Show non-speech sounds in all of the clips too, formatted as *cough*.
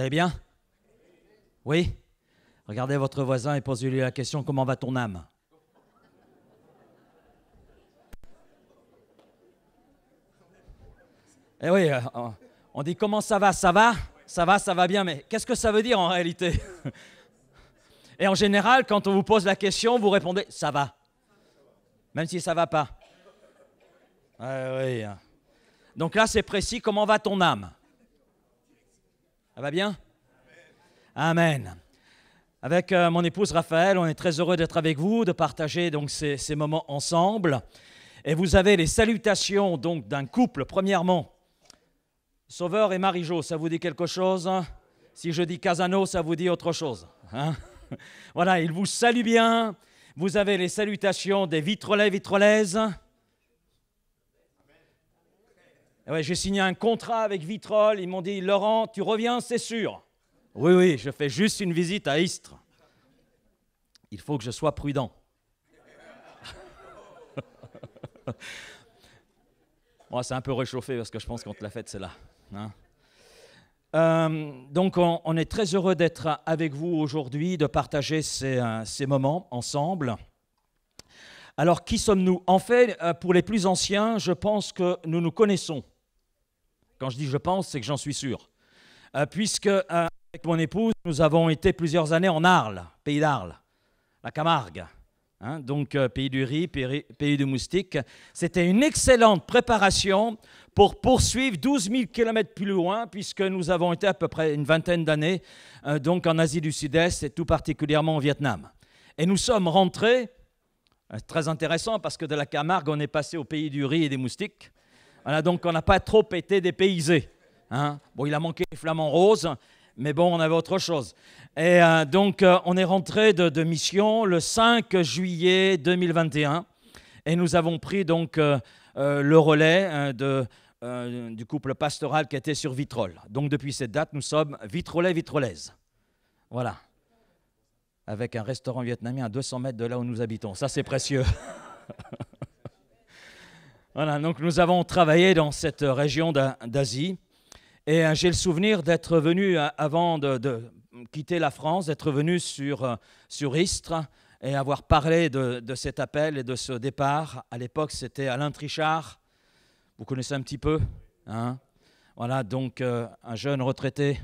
Vous allez bien Oui Regardez votre voisin et posez-lui la question comment va ton âme Eh oui, euh, on dit comment ça va Ça va Ça va, ça va bien, mais qu'est-ce que ça veut dire en réalité Et en général, quand on vous pose la question, vous répondez ça va, même si ça va pas. Eh oui. Hein. Donc là, c'est précis comment va ton âme ça va bien Amen. Avec euh, mon épouse Raphaël, on est très heureux d'être avec vous, de partager donc ces, moments ensemble. Et vous avez les salutations donc d'un couple. Premièrement, Sauveur et Marie-Jo, ça vous dit quelque chose Si je dis Casano, ça vous dit autre chose. Hein? *laughs* voilà, ils vous saluent bien. Vous avez les salutations des vitrolais, vitrolaises. Ah j'ai signé un contrat avec Vitrol, Ils m'ont dit Laurent, tu reviens, c'est sûr. Oui, oui, je fais juste une visite à Istres. Il faut que je sois prudent. *laughs* Moi, c'est un peu réchauffé parce que je pense qu'on te l'a fait c'est là. Hein. Euh, donc, on, est très heureux d'être avec vous aujourd'hui, de partager ces euh, moments ensemble. Alors, qui sommes-nous En fait, euh, pour les plus anciens, je pense que nous nous connaissons. Quand je dis je pense, c'est que j'en suis sûr. Euh, puisque, euh, avec mon épouse, nous avons été plusieurs années en Arles, pays d'Arles, la Camargue. Hein, donc pays du riz, pays, de du moustique. C'était une excellente préparation pour poursuivre 12 000 kilomètres plus loin, puisque nous avons été à peu près une vingtaine d'années donc en Asie du Sud-Est et tout particulièrement au Vietnam. Et nous sommes rentrés euh, très intéressant parce que de la Camargue, on est passé au pays du riz et des moustiques. Voilà, donc on n'a pas trop été dépaysé. Hein. Bon, il a manqué les flamants roses, mais bon, on avait autre chose. Et euh, donc, euh, on est rentré de, mission le 5 juillet 2021 et nous avons pris donc le relais hein, du couple pastoral qui était sur Vitrolles. Donc, depuis cette date, nous sommes Vitrolais-Vitrolaises. Voilà avec un restaurant vietnamien à 200 mètres de là où nous habitons. Ça, c'est précieux. *laughs* voilà, donc nous avons travaillé dans cette région d'Asie. Et euh, j'ai le souvenir d'être venu, euh, avant de, quitter la France, d'être venu sur, euh, sur Istres et avoir parlé de, de cet appel et de ce départ. À l'époque, c'était Alain Trichard. Vous connaissez un petit peu hein Voilà, donc un jeune retraité.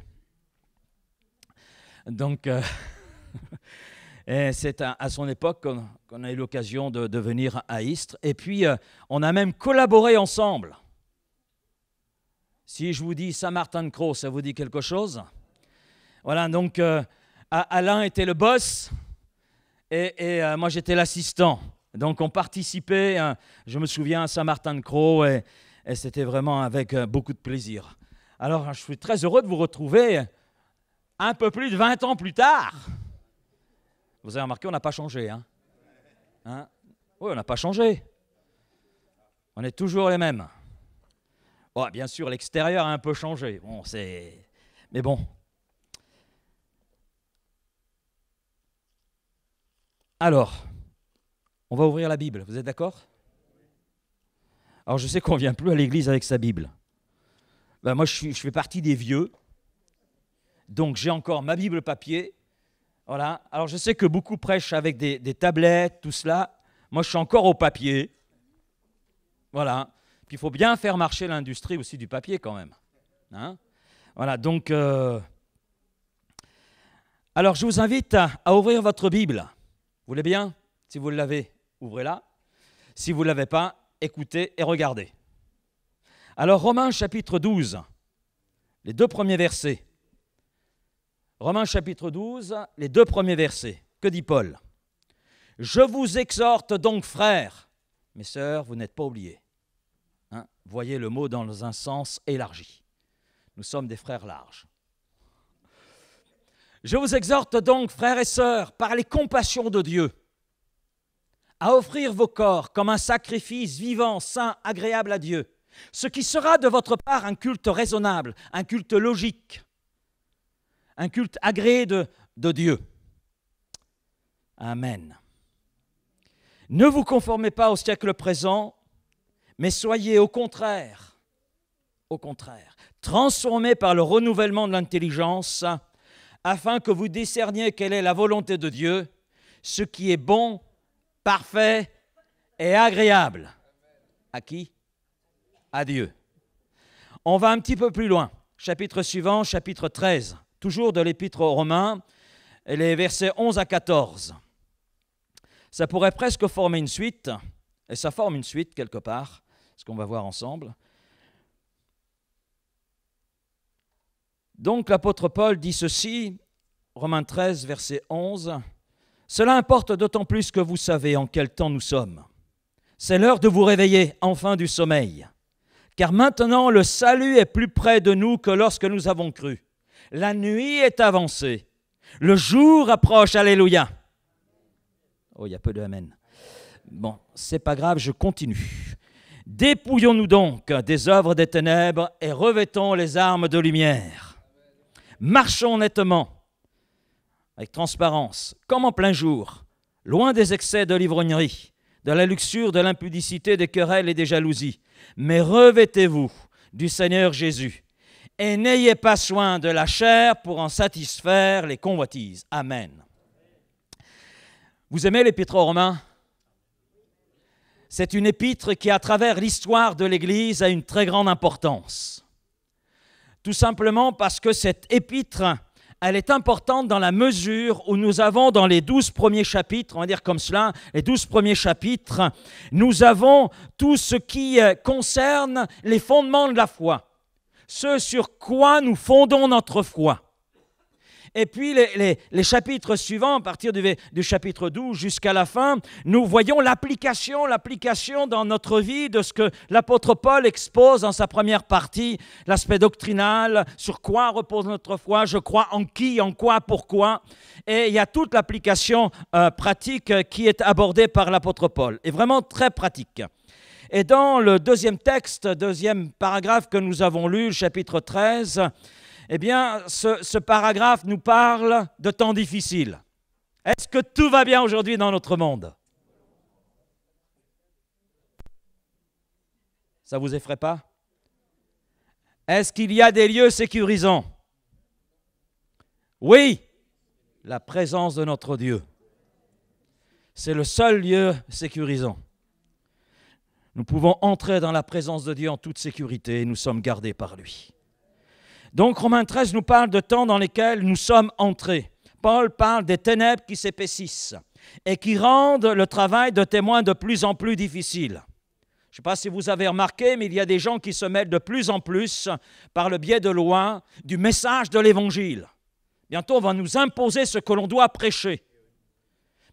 Donc. *laughs* *laughs* Et c'est à, son époque qu'on, a eu l'occasion de, venir à Istres. Et puis, euh, on a même collaboré ensemble. Si je vous dis Saint-Martin-de-Croix, ça vous dit quelque chose Voilà, donc euh, Alain était le boss et, euh, moi j'étais l'assistant. Donc on participait, hein, je me souviens, à Saint-Martin-de-Croix et, et c'était vraiment avec beaucoup de plaisir. Alors je suis très heureux de vous retrouver un peu plus de 20 ans plus tard. Vous avez remarqué, on n'a pas changé. Hein, hein Oui, on n'a pas changé. On est toujours les mêmes. bien sûr, l'extérieur a un peu changé. Bon, Mais bon. Alors, on va ouvrir la Bible. Vous êtes d'accord Alors, je sais qu'on ne vient plus à l'église avec sa Bible. Ben, moi, je, je fais partie des vieux. Donc, j'ai encore ma Bible papier voilà. Alors je sais que beaucoup prêchent avec des, tablettes, tout cela. Moi, je suis encore au papier. Voilà. Puis il faut bien faire marcher l'industrie aussi du papier quand même. Hein. voilà, donc... Euh, alors je vous invite à, ouvrir votre Bible. Vous voulez bien Si vous l'avez, ouvrez-la. Si vous ne l'avez pas, écoutez et regardez. Alors Romains chapitre 12, les deux premiers versets. Romains chapitre 12, les deux premiers versets. Que dit Paul Je vous exhorte donc, frères, mes sœurs, vous n'êtes pas oubliés. Hein, voyez le mot dans un sens élargi. Nous sommes des frères larges. Je vous exhorte donc, frères et sœurs, par les compassions de Dieu, à offrir vos corps comme un sacrifice vivant, saint, agréable à Dieu, ce qui sera de votre part un culte raisonnable, un culte logique un culte agréé de, Dieu. Amen. Ne vous conformez pas au siècle présent, mais soyez au contraire, au contraire, transformés par le renouvellement de l'intelligence, afin que vous discerniez quelle est la volonté de Dieu, ce qui est bon, parfait et agréable. À qui À Dieu. On va un petit peu plus loin. Chapitre suivant, chapitre 13 toujours de l'épître aux Romains, les versets 11 à 14. Ça pourrait presque former une suite, et ça forme une suite quelque part, ce qu'on va voir ensemble. Donc l'apôtre Paul dit ceci, Romains 13, verset 11, Cela importe d'autant plus que vous savez en quel temps nous sommes. C'est l'heure de vous réveiller enfin du sommeil, car maintenant le salut est plus près de nous que lorsque nous avons cru. La nuit est avancée. Le jour approche. Alléluia. Oh, il y a peu de Amen. Bon, c'est pas grave, je continue. Dépouillons-nous donc des œuvres des ténèbres et revêtons les armes de lumière. Marchons nettement, avec transparence, comme en plein jour, loin des excès de l'ivrognerie, de la luxure, de l'impudicité, des querelles et des jalousies. Mais revêtez-vous du Seigneur Jésus et n'ayez pas soin de la chair pour en satisfaire les convoitises. Amen. Vous aimez l'épître aux Romains C'est une épître qui, à travers l'histoire de l'Église, a une très grande importance. Tout simplement parce que cette épître, elle est importante dans la mesure où nous avons dans les douze premiers chapitres, on va dire comme cela, les douze premiers chapitres, nous avons tout ce qui euh, concerne les fondements de la foi ce sur quoi nous fondons notre foi. Et puis les, chapitres suivants, à partir du, chapitre 12 jusqu'à la fin, nous voyons l'application, l'application dans notre vie de ce que l'apôtre Paul expose dans sa première partie, l'aspect doctrinal, sur quoi repose notre foi, je crois en qui, en quoi, pourquoi. Et il y a toute l'application euh, pratique qui est abordée par l'apôtre Paul, et vraiment très pratique. Et dans le deuxième texte, deuxième paragraphe que nous avons lu, chapitre 13, eh bien, ce, paragraphe nous parle de temps difficiles. Est-ce que tout va bien aujourd'hui dans notre monde Ça vous effraie pas Est-ce qu'il y a des lieux sécurisants Oui, la présence de notre Dieu. C'est le seul lieu sécurisant. Nous pouvons entrer dans la présence de Dieu en toute sécurité et nous sommes gardés par lui. Donc Romains 13 nous parle de temps dans lesquels nous sommes entrés. Paul parle des ténèbres qui s'épaississent et qui rendent le travail de témoin de plus en plus difficile. Je ne sais pas si vous avez remarqué, mais il y a des gens qui se mêlent de plus en plus, par le biais de loin, du message de l'Évangile. Bientôt, on va nous imposer ce que l'on doit prêcher.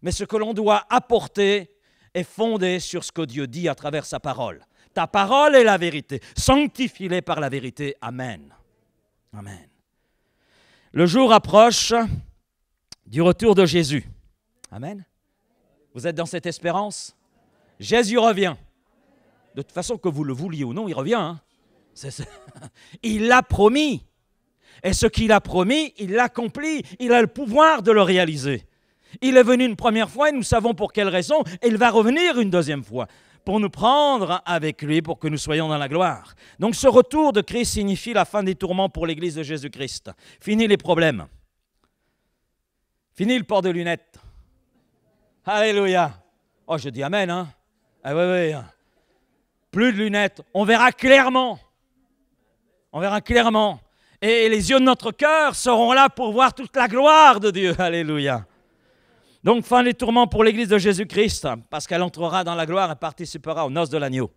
Mais ce que l'on doit apporter, est fondée sur ce que Dieu dit à travers sa parole. Ta parole est la vérité. Sanctifie-les par la vérité. Amen. Amen. Le jour approche du retour de Jésus. Amen. Vous êtes dans cette espérance Jésus revient. De toute façon, que vous le vouliez ou non, il revient. Hein. *laughs* Il l'a promis. Et ce qu'il a promis, il l'accomplit. Il a le pouvoir de le réaliser. Il est venu une première fois et nous savons pour quelle raison. Et il va revenir une deuxième fois pour nous prendre avec lui, pour que nous soyons dans la gloire. Donc ce retour de Christ signifie la fin des tourments pour l'Église de Jésus-Christ. Fini les problèmes. Fini le port de lunettes. Alléluia. Oh, je dis Amen, hein, ah hein. Plus de lunettes. On verra clairement. On verra clairement. Et les yeux de notre cœur seront là pour voir toute la gloire de Dieu. Alléluia. Donc, fin des tourments pour l'Église de Jésus-Christ, parce qu'elle entrera dans la gloire et participera aux noces de l'agneau.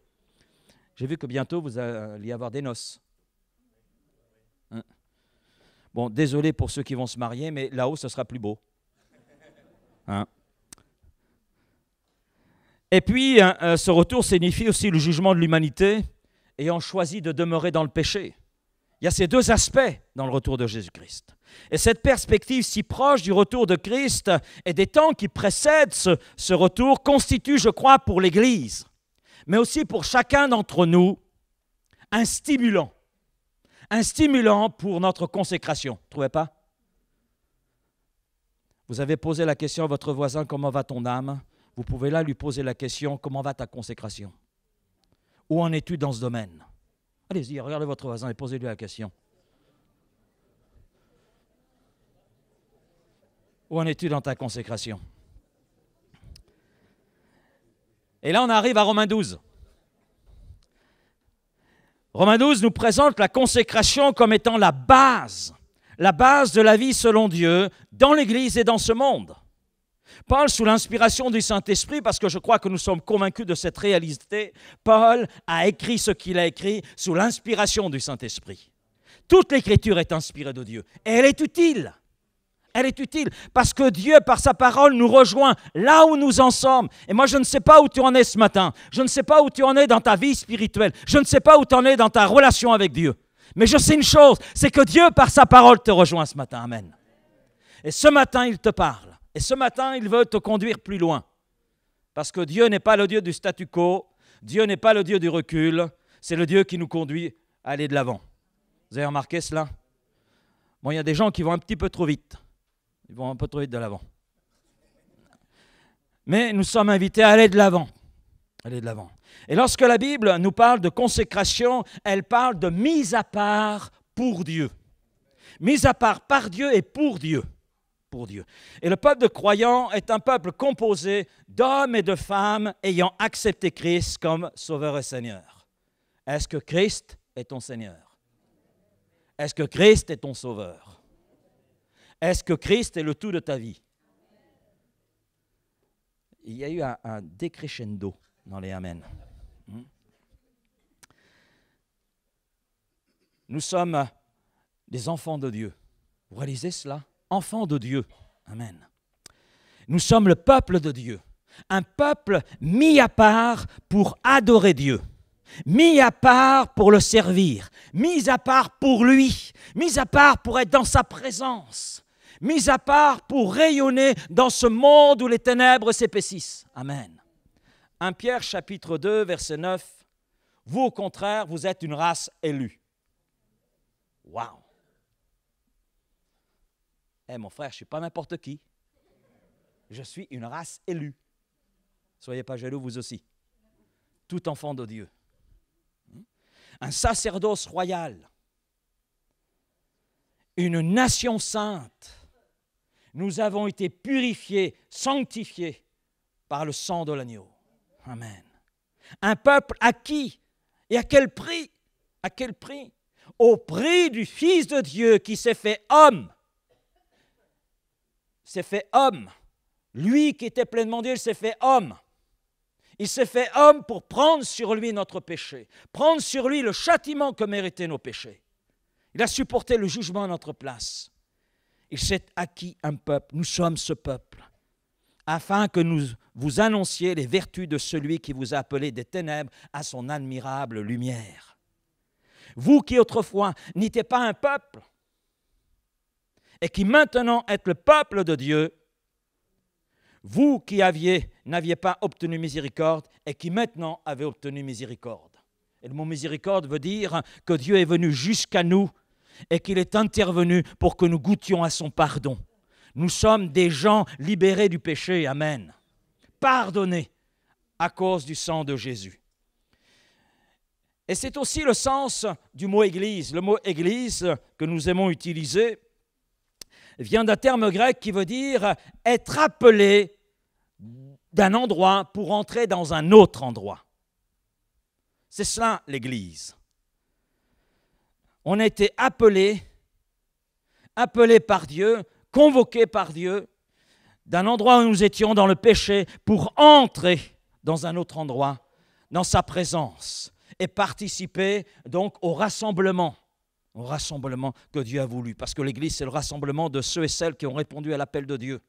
J'ai vu que bientôt vous allez avoir des noces. Hein? bon, désolé pour ceux qui vont se marier, mais là-haut, ce sera plus beau. Hein? et puis, hein, euh, ce retour signifie aussi le jugement de l'humanité ayant choisi de demeurer dans le péché. Il y a ces deux aspects dans le retour de Jésus-Christ. Et cette perspective si proche du retour de Christ et des temps qui précèdent ce, retour constitue, je crois, pour l'Église, mais aussi pour chacun d'entre nous, un stimulant. Un stimulant pour notre consécration. Vous trouvez pas Vous avez posé la question à votre voisin, comment va ton âme Vous pouvez là lui poser la question, comment va ta consécration Où en es-tu dans ce domaine Allez-y, regardez votre voisin et posez-lui la question. Où en es-tu dans ta consécration Et là, on arrive à Romains 12. Romains 12 nous présente la consécration comme étant la base, la base de la vie selon Dieu dans l'Église et dans ce monde. Paul, sous l'inspiration du Saint-Esprit, parce que je crois que nous sommes convaincus de cette réalité, Paul a écrit ce qu'il a écrit sous l'inspiration du Saint-Esprit. Toute l'écriture est inspirée de Dieu et elle est utile elle est utile parce que Dieu, par sa parole, nous rejoint là où nous en sommes. Et moi, je ne sais pas où tu en es ce matin. Je ne sais pas où tu en es dans ta vie spirituelle. Je ne sais pas où tu en es dans ta relation avec Dieu. Mais je sais une chose, c'est que Dieu, par sa parole, te rejoint ce matin. Amen. Et ce matin, il te parle. Et ce matin, il veut te conduire plus loin. Parce que Dieu n'est pas le Dieu du statu quo. Dieu n'est pas le Dieu du recul. C'est le Dieu qui nous conduit à aller de l'avant. Vous avez remarqué cela Bon, il y a des gens qui vont un petit peu trop vite. Ils vont un peu trop vite de l'avant. Mais nous sommes invités à aller de l'avant. Aller de l'avant. Et lorsque la Bible nous parle de consécration, elle parle de mise à part pour Dieu. Mise à part par Dieu et pour Dieu. Pour Dieu. Et le peuple de croyants est un peuple composé d'hommes et de femmes ayant accepté Christ comme Sauveur et Seigneur. Est-ce que Christ est ton Seigneur Est-ce que Christ est ton Sauveur est-ce que Christ est le tout de ta vie Il y a eu un, décrescendo dans les Amen. Hmm? Nous sommes des enfants de Dieu. Vous réalisez cela Enfants de Dieu. Amen. Nous sommes le peuple de Dieu. Un peuple mis à part pour adorer Dieu mis à part pour le servir, mis à part pour lui, mis à part pour être dans sa présence mis à part pour rayonner dans ce monde où les ténèbres s'épaississent. Amen. 1 Pierre chapitre 2 verset 9. Vous au contraire, vous êtes une race élue. Waouh. Eh mon frère, je ne suis pas n'importe qui. Je suis une race élue. Soyez pas jaloux vous aussi. Tout enfant de Dieu. Hmm? Un sacerdoce royal. Une nation sainte nous avons été purifiés, sanctifiés par le sang de l'agneau. Amen. Un peuple qui Et à quel prix À quel prix Au prix du Fils de Dieu qui s'est fait homme. S'est fait homme. Lui qui était pleinement Dieu, s'est fait homme. Il s'est fait homme pour prendre sur lui notre péché, prendre sur lui le châtiment que méritaient nos péchés. Il a supporté le jugement à notre place. Il s'est acquis un peuple. Nous sommes ce peuple. Afin que nous vous annonciez les vertus de celui qui vous a appelé des ténèbres à son admirable lumière. Vous qui autrefois n'étiez pas un peuple, et qui maintenant êtes le peuple de Dieu, vous qui aviez, n'aviez pas obtenu miséricorde et qui maintenant avez obtenu miséricorde. Et le mot miséricorde veut dire que Dieu est venu jusqu'à nous et qu'il est intervenu pour que nous goûtions à son pardon. Nous sommes des gens libérés du péché, Amen. Pardonnés à cause du sang de Jésus. Et c'est aussi le sens du mot Église. Le mot Église que nous aimons utiliser vient d'un terme grec qui veut dire être appelé d'un endroit pour entrer dans un autre endroit. C'est cela l'Église on a été appelé, appelé par Dieu, convoqué par Dieu, d'un endroit où nous étions dans le péché, pour entrer dans un autre endroit, dans sa présence, et participer donc au rassemblement au rassemblement que Dieu a voulu, parce que l'Église, c'est le rassemblement de ceux et celles qui ont répondu à l'appel de Dieu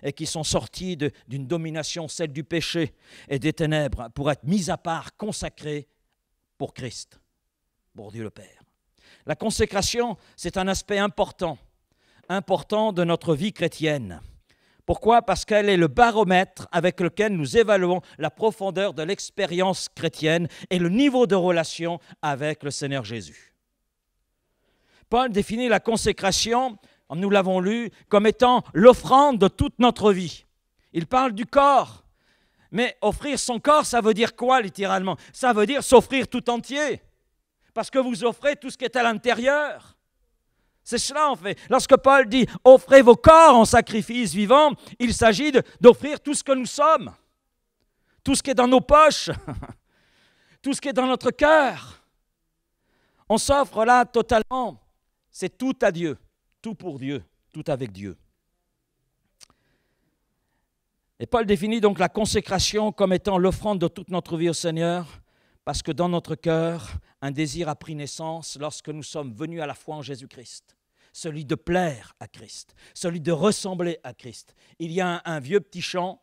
et qui sont sortis d'une domination, celle du péché et des ténèbres, pour être mis à part, consacrés pour Christ, pour Dieu le Père. La consécration, c'est un aspect important, important de notre vie chrétienne. Pourquoi Parce qu'elle est le baromètre avec lequel nous évaluons la profondeur de l'expérience chrétienne et le niveau de relation avec le Seigneur Jésus. Paul définit la consécration, nous l'avons lu, comme étant l'offrande de toute notre vie. Il parle du corps. Mais offrir son corps, ça veut dire quoi littéralement Ça veut dire s'offrir tout entier parce que vous offrez tout ce qui est à l'intérieur. C'est cela en fait. Lorsque Paul dit offrez vos corps en sacrifice vivant, il s'agit d'offrir tout ce que nous sommes, tout ce qui est dans nos poches, *laughs* tout ce qui est dans notre cœur. On s'offre là totalement. C'est tout à Dieu, tout pour Dieu, tout avec Dieu. Et Paul définit donc la consécration comme étant l'offrande de toute notre vie au Seigneur, parce que dans notre cœur, un désir a pris naissance lorsque nous sommes venus à la foi en Jésus-Christ celui de plaire à Christ, celui de ressembler à Christ. Il y a un, vieux petit chant,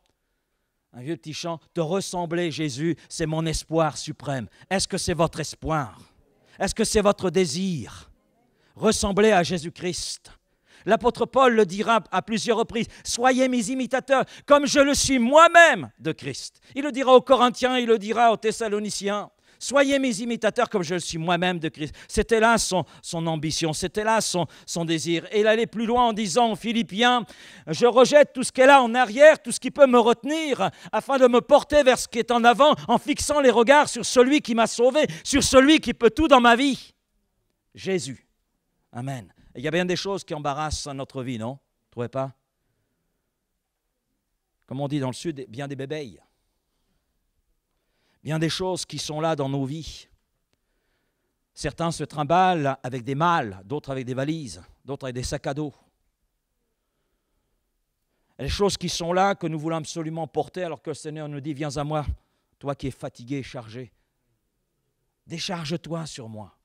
un vieux petit chant, de ressembler Jésus, c'est mon espoir suprême. Est-ce que c'est votre espoir Est-ce que c'est votre désir Ressembler à Jésus-Christ, L'apôtre Paul le dira à plusieurs reprises, soyez mes imitateurs comme je le suis moi-même de Christ. Il le dira aux Corinthiens, il le dira aux Thessaloniciens. Soyez mes imitateurs comme je le suis moi-même de Christ. C'était là son, son ambition, c'était là son, son désir. Et il allait plus loin en disant aux Philippiens, je rejette tout ce qu'elle a là en arrière, tout ce qui peut me retenir, afin de me porter vers ce qui est en avant, en fixant les regards sur celui qui m'a sauvé, sur celui qui peut tout dans ma vie. Jésus. Amen. Il y a bien des choses qui embarrassent notre vie, non Vous trouvez pas Comme on dit dans le Sud, bien des bébés. Bien des choses qui sont là dans nos vies. Certains se trimballent avec des malles, d'autres avec des valises, d'autres avec des sacs à dos. Les choses qui sont là, que nous voulons absolument porter, alors que le Seigneur nous dit, viens à moi, toi qui es fatigué chargé. Décharge-toi sur moi.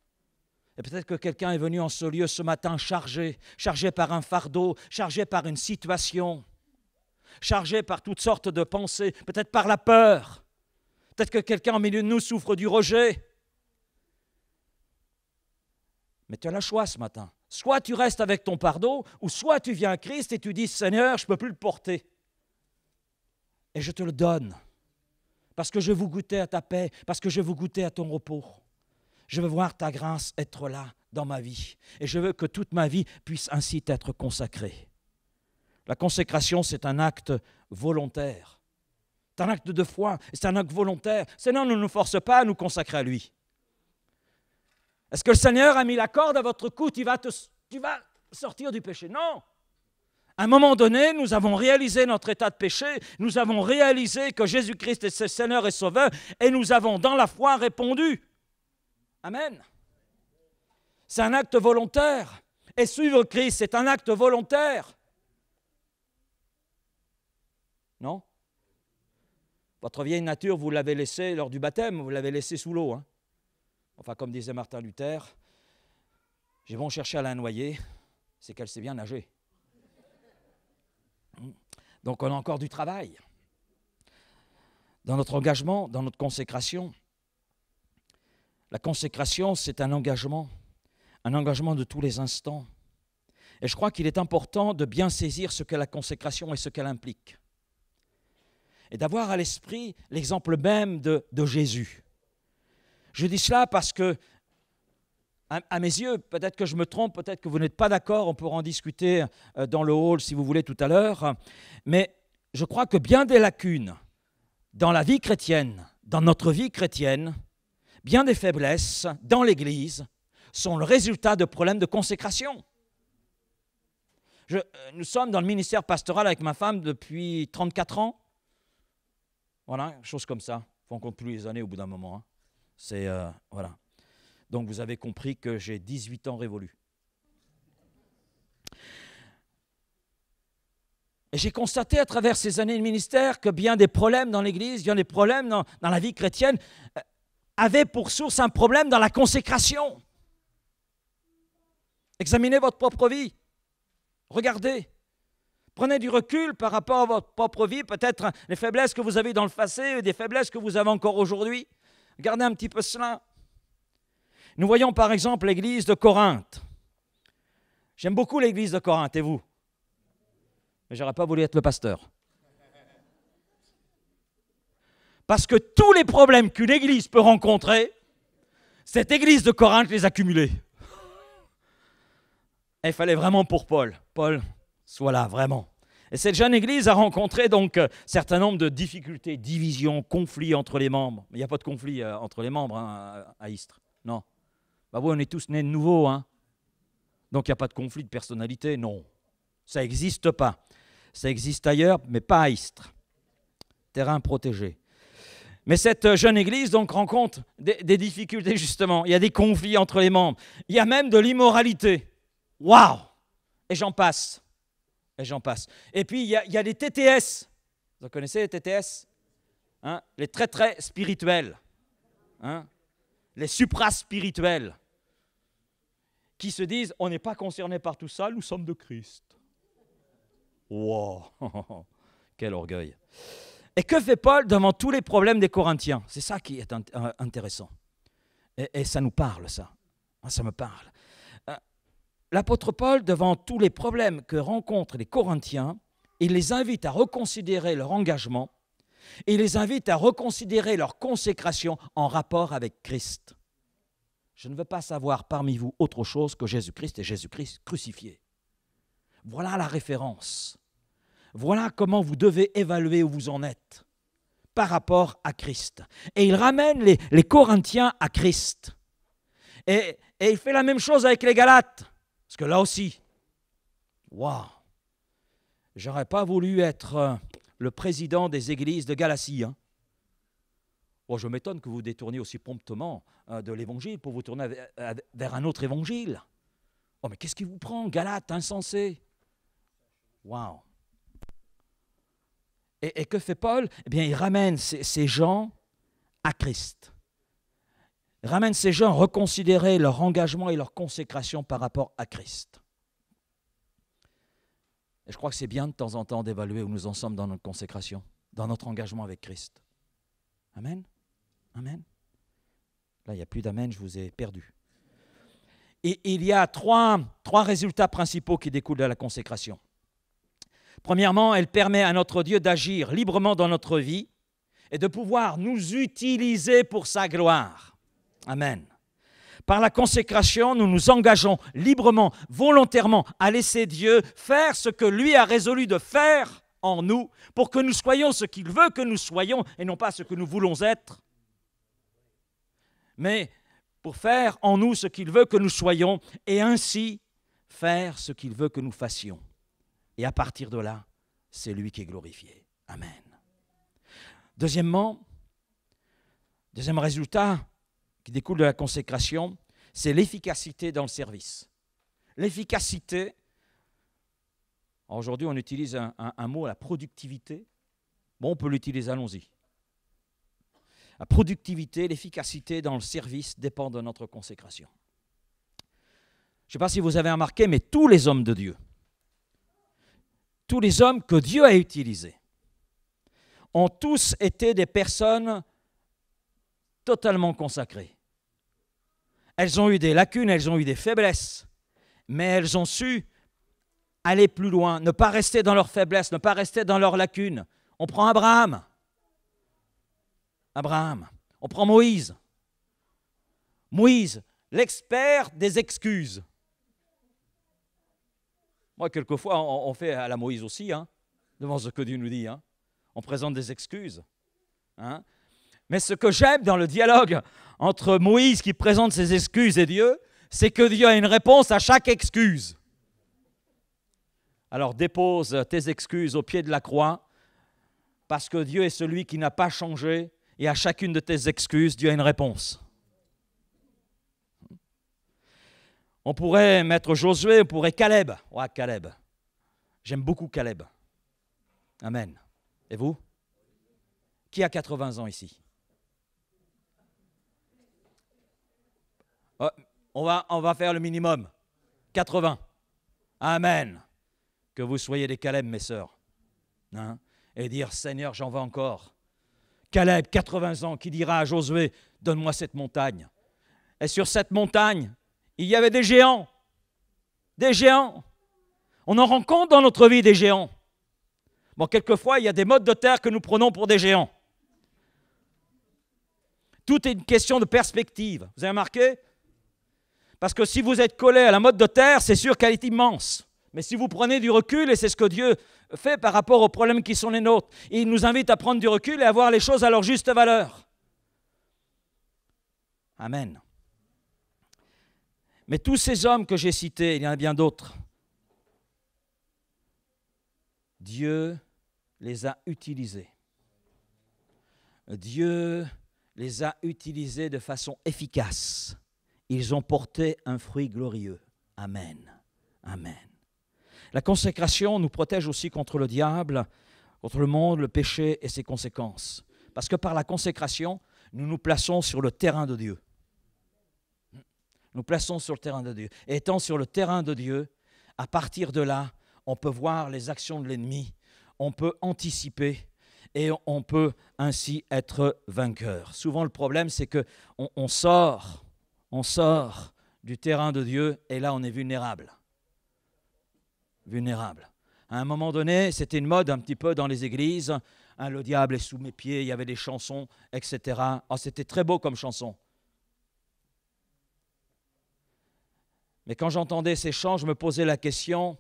Et peut-être que quelqu'un est venu en ce lieu ce matin chargé, chargé par un fardeau, chargé par une situation, chargé par toutes sortes de pensées, peut-être par la peur. Peut-être que quelqu'un au milieu de nous souffre du rejet. Mais tu as le choix ce matin. Soit tu restes avec ton pardon, ou soit tu viens à Christ et tu dis Seigneur, je ne peux plus le porter. Et je te le donne. Parce que je vous goûter à ta paix, parce que je vous goûter à ton repos. Je veux voir ta grâce être là dans ma vie. Et je veux que toute ma vie puisse ainsi être consacrée. La consécration, c'est un acte volontaire. C'est un acte de foi, c'est un acte volontaire. Seigneur ne nous force pas à nous consacrer à lui. Est-ce que le Seigneur a mis la corde à votre cou, tu vas, tu vas sortir du péché Non. À un moment donné, nous avons réalisé notre état de péché, nous avons réalisé que Jésus-Christ est Seigneur et Sauveur, et nous avons dans la foi répondu. Amen. C'est un acte volontaire. Et suivre Christ, c'est un acte volontaire. Non Votre vieille nature, vous l'avez laissée lors du baptême, vous l'avez laissée sous l'eau. Hein. enfin, comme disait Martin Luther, j'ai bon cherché à la noyer, c'est qu'elle s'est bien nager. Hum. Donc on a encore du travail dans notre engagement, dans notre consécration. La consécration, c'est un engagement, un engagement de tous les instants. Et je crois qu'il est important de bien saisir ce qu'est la consécration et ce qu'elle implique. Et d'avoir à l'esprit l'exemple même de, Jésus. Je dis cela parce que, à, à mes yeux, peut-être que je me trompe, peut-être que vous n'êtes pas d'accord, on pourra en discuter euh, dans le hall si vous voulez tout à l'heure, mais je crois que bien des lacunes dans la vie chrétienne, dans notre vie chrétienne, bien des faiblesses dans l'Église sont le résultat de problèmes de consécration. Je, euh, nous sommes dans le ministère pastoral avec ma femme depuis 34 ans. Voilà, chose comme ça. On compte plus les années au bout d'un moment. Hein. C'est euh, voilà. Donc vous avez compris que j'ai 18 ans révolus. Et j'ai constaté à travers ces années de ministère que bien des problèmes dans l'Église, bien des problèmes dans la vie chrétienne, euh, avait pour source un problème dans la consécration. Examinez votre propre vie. Regardez. Prenez du recul par rapport à votre propre vie, peut-être les faiblesses que vous avez dans le passé, des faiblesses que vous avez encore aujourd'hui. Regardez un petit peu cela. Nous voyons par exemple l'église de Corinthe. J'aime beaucoup l'église de Corinthe, et vous Mais je n'aurais pas voulu être le pasteur. Parce que tous les problèmes qu'une église peut rencontrer, cette église de Corinthe les a cumulés. il fallait vraiment pour Paul. Paul, sois là, vraiment. Et cette jeune église a rencontré donc un euh, certain nombre de difficultés, divisions, conflits entre les membres. Mais Il n'y a pas de conflit euh, entre les membres hein, à Istres, non. Bah oui, on est tous nés de nouveau, hein. Donc il n'y a pas de conflit de personnalité, non. Ça n'existe pas. Ça existe ailleurs, mais pas à Istres. Terrain protégé. Mais cette euh, jeune église donc rencontre des, difficultés justement. Il y a des conflits entre les membres. Il y a même de l'immoralité. Waouh Et j'en passe. Et j'en passe. Et puis il y, a, les TTS. Vous connaissez les TTS hein Les très très spirituels. Hein les supraspirituels. Qui se disent on n'est pas concerné par tout ça, nous sommes de Christ. Waouh *laughs* Quel orgueil et que fait Paul devant tous les problèmes des Corinthiens C'est ça qui est euh, intéressant. Et, ça nous parle, ça. Ah, ça me parle. Euh, l'apôtre Paul, devant tous les problèmes que rencontrent les Corinthiens, il les invite à reconsidérer leur engagement, il les invite à reconsidérer leur consécration en rapport avec Christ. Je ne veux pas savoir parmi vous autre chose que Jésus-Christ et Jésus-Christ crucifié. Voilà la référence. Voilà comment vous devez évaluer où vous en êtes par rapport à Christ. Et il ramène les, Corinthiens à Christ. Et, il fait la même chose avec les Galates. Parce que là aussi, waouh, j'aurais pas voulu être euh, le président des églises de Galatie. Hein. Oh, je m'étonne que vous détourniez aussi promptement hein, de l'évangile pour vous tourner vers un autre évangile. Oh, mais qu'est-ce qui vous prend, Galate, insensé Waouh et, que fait Paul Eh bien, il ramène ces, gens à Christ. Il ramène ces gens à reconsidérer leur engagement et leur consécration par rapport à Christ. Et je crois que c'est bien de temps en temps d'évaluer où nous en sommes dans notre consécration, dans notre engagement avec Christ. Amen Amen Là, il n'y a plus d'amen, je vous ai perdu. Et il y a trois, trois résultats principaux qui découlent de la consécration. Premièrement, elle permet à notre Dieu d'agir librement dans notre vie et de pouvoir nous utiliser pour sa gloire. Amen. Par la consécration, nous nous engageons librement, volontairement à laisser Dieu faire ce que lui a résolu de faire en nous pour que nous soyons ce qu'il veut que nous soyons et non pas ce que nous voulons être. Mais pour faire en nous ce qu'il veut que nous soyons et ainsi faire ce qu'il veut que nous fassions. Et à partir de là, c'est lui qui est glorifié. Amen. Deuxièmement, deuxième résultat qui découle de la consécration, c'est l'efficacité dans le service. L'efficacité, aujourd'hui on utilise un, un, mot, la productivité. Bon, on peut l'utiliser, allons-y. La productivité, l'efficacité dans le service dépend de notre consécration. Je ne sais pas si vous avez remarqué, mais tous les hommes de Dieu, tous les hommes que Dieu a utilisés ont tous été des personnes totalement consacrées. Elles ont eu des lacunes, elles ont eu des faiblesses, mais elles ont su aller plus loin, ne pas rester dans leurs faiblesses, ne pas rester dans leurs lacunes. On prend Abraham. Abraham. On prend Moïse. Moïse, l'expert des excuses. Moi, quelquefois, on, fait à la Moïse aussi, hein, devant ce que Dieu nous dit. Hein. On présente des excuses. Hein. Mais ce que j'aime dans le dialogue entre Moïse qui présente ses excuses et Dieu, c'est que Dieu a une réponse à chaque excuse. Alors dépose tes excuses au pied de la croix, parce que Dieu est celui qui n'a pas changé, et à chacune de tes excuses, Dieu a une réponse. On pourrait mettre Josué, on pourrait Caleb. Ouais, Caleb. J'aime beaucoup Caleb. Amen. Et vous Qui a 80 ans ici on, va, on va faire le minimum. 80. Amen. Que vous soyez des Caleb, mes sœurs. Hein? Et dire, Seigneur, j'en veux encore. Caleb, 80 ans, qui dira à Josué, donne-moi cette montagne. Et sur cette montagne, il y avait des géants. Des géants. On en rencontre dans notre vie des géants. Bon, quelquefois, il y a des modes de terre que nous prenons pour des géants. Tout est une question de perspective. Vous avez remarqué Parce que si vous êtes collé à la mode de terre, c'est sûr qu'elle est immense. Mais si vous prenez du recul, et c'est ce que Dieu fait par rapport aux problèmes qui sont les nôtres, il nous invite à prendre du recul et à voir les choses à leur juste valeur. Amen. Mais tous ces hommes que j'ai cités, il y en a bien d'autres, Dieu les a utilisés. Dieu les a utilisés de façon efficace. Ils ont porté un fruit glorieux. Amen. Amen. La consécration nous protège aussi contre le diable, contre le monde, le péché et ses conséquences. Parce que par la consécration, nous nous plaçons sur le terrain de Dieu nous plaçons sur le terrain de Dieu. Et étant sur le terrain de Dieu, à partir de là, on peut voir les actions de l'ennemi, on peut anticiper et on peut ainsi être vainqueur. Souvent, le problème, c'est que on, sort, on sort du terrain de Dieu et là, on est vulnérable. Vulnérable. À un moment donné, c'était une mode un petit peu dans les églises. Hein, le diable est sous mes pieds, il y avait des chansons, etc. Oh, c'était très beau comme chanson. Mais quand j'entendais ces chants, je me posais la question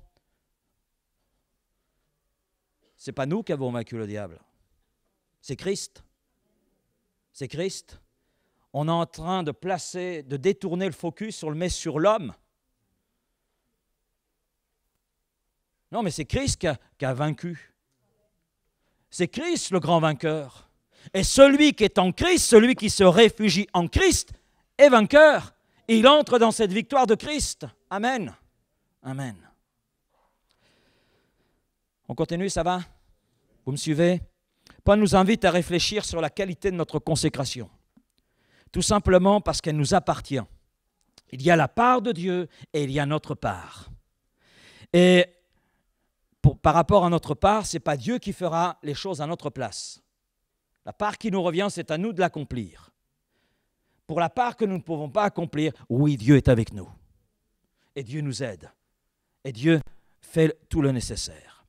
c'est pas nous qui avons vaincu le diable, c'est Christ. C'est Christ. On est en train de placer, de détourner le focus, on le met sur l'homme. Non, mais c'est Christ qui a, qui a vaincu. C'est Christ le grand vainqueur. Et celui qui est en Christ, celui qui se réfugie en Christ, est vainqueur il entre dans cette victoire de Christ. Amen. Amen. On continue, ça va Vous me suivez Paul nous invite à réfléchir sur la qualité de notre consécration. Tout simplement parce qu'elle nous appartient. Il y a la part de Dieu et il y a notre part. Et par rapport à notre part, ce n'est pas Dieu qui fera les choses à notre place. La part qui nous revient, c'est à nous de l'accomplir pour la part que nous ne pouvons pas accomplir, oui, Dieu est avec nous. Et Dieu nous aide. Et Dieu fait tout le nécessaire.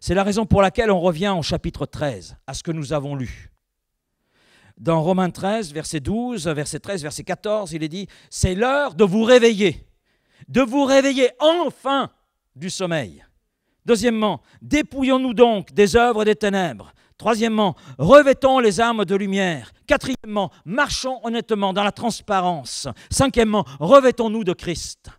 C'est la raison pour laquelle on revient au chapitre 13, à ce que nous avons lu. Dans Romains 13, verset 12, verset 13, verset 14, il est dit, c'est l'heure de vous réveiller, de vous réveiller enfin du sommeil. Deuxièmement, dépouillons-nous donc des œuvres des ténèbres Troisièmement, revêtons les armes de lumière. Quatrièmement, marchons honnêtement dans la transparence. Cinquièmement, revêtons-nous de Christ.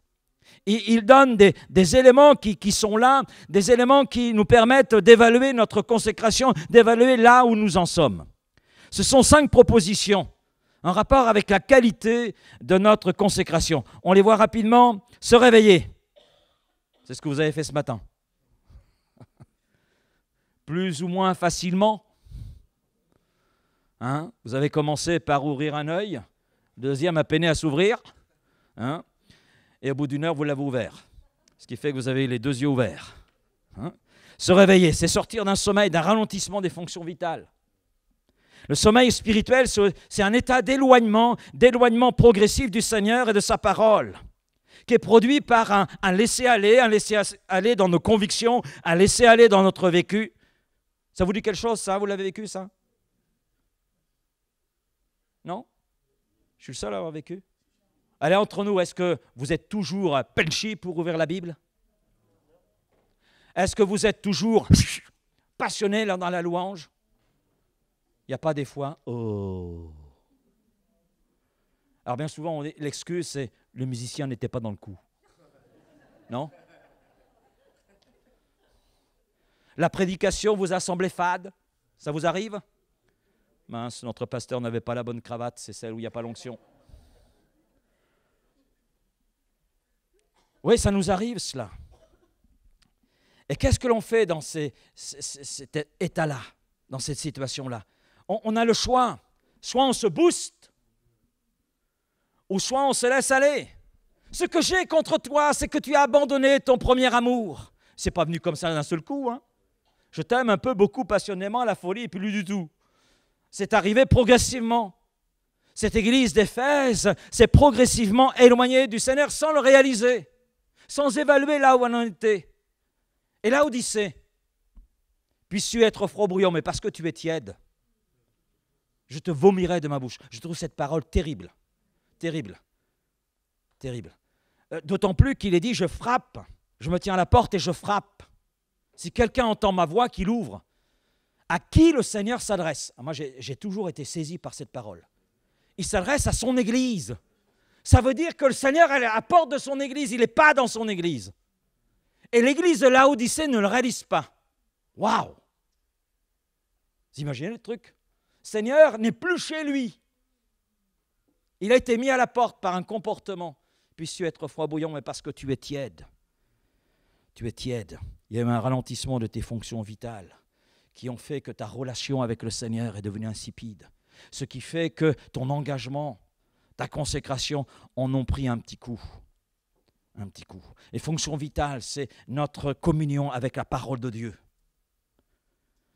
Il, donne des, éléments qui, sont là, des éléments qui nous permettent d'évaluer notre consécration, d'évaluer là où nous en sommes. Ce sont cinq propositions en rapport avec la qualité de notre consécration. On les voit rapidement se réveiller. C'est ce que vous avez fait ce matin plus ou moins facilement. Hein, vous avez commencé par ouvrir un œil, deuxième à peine à s'ouvrir, hein, et au bout d'une heure, vous l'avez ouvert. Ce qui fait que vous avez les deux yeux ouverts. Hein. Se réveiller, c'est sortir d'un sommeil, d'un ralentissement des fonctions vitales. Le sommeil spirituel, c'est un état d'éloignement, d'éloignement progressif du Seigneur et de sa parole, qui est produit par un, un laisser-aller, un laisser-aller dans nos convictions, un laisser-aller dans notre vécu, ça vous dit quelque chose, ça Vous l'avez vécu, ça Non Je suis le seul à avoir vécu Allez, entre nous, est-ce que vous êtes toujours penchy pour ouvrir la Bible Est-ce que vous êtes toujours passionné dans la louange Il n'y a pas des fois, oh Alors bien souvent, l'excuse, c'est le musicien n'était pas dans le coup. Non La prédication vous a semblé fade Ça vous arrive Mince, notre pasteur n'avait pas la bonne cravate, c'est celle où il n'y a pas l'onction. Oui, ça nous arrive cela. Et qu'est-ce que l'on fait dans ces, cet état-là, dans cette situation-là on, a le choix. Soit on se booste, ou soit on se laisse aller. Ce que j'ai contre toi, c'est que tu as abandonné ton premier amour. C'est pas venu comme ça d'un seul coup. Hein. Je t'aime un peu, beaucoup, passionnément, la folie, et puis du tout. C'est arrivé progressivement. Cette église d'Éphèse s'est progressivement éloignée du Seigneur sans le réaliser, sans évaluer là où elle en était. Et là, Odyssée, puisses-tu être froid brouillon, mais parce que tu es tiède, je te vomirai de ma bouche. Je trouve cette parole terrible, terrible, terrible. Euh, d'autant plus qu'il est dit, je frappe, je me tiens à la porte et je frappe. Si quelqu'un entend ma voix, qu'il ouvre. À qui le Seigneur s'adresse ah, Moi, j'ai toujours été saisi par cette parole. Il s'adresse à son Église. Ça veut dire que le Seigneur est à la porte de son Église, il n'est pas dans son Église. Et l'Église de Laodicée ne le réalise pas. Waouh Vous imaginez le truc Seigneur n'est plus chez lui. Il a été mis à la porte par un comportement. puis tu être froid bouillon, mais parce que tu es tiède. Tu es tiède il y a eu un ralentissement de tes fonctions vitales qui ont fait que ta relation avec le Seigneur est devenue insipide. Ce qui fait que ton engagement, ta consécration en ont pris un petit coup. Un petit coup. Les fonctions vitales, c'est notre communion avec la parole de Dieu.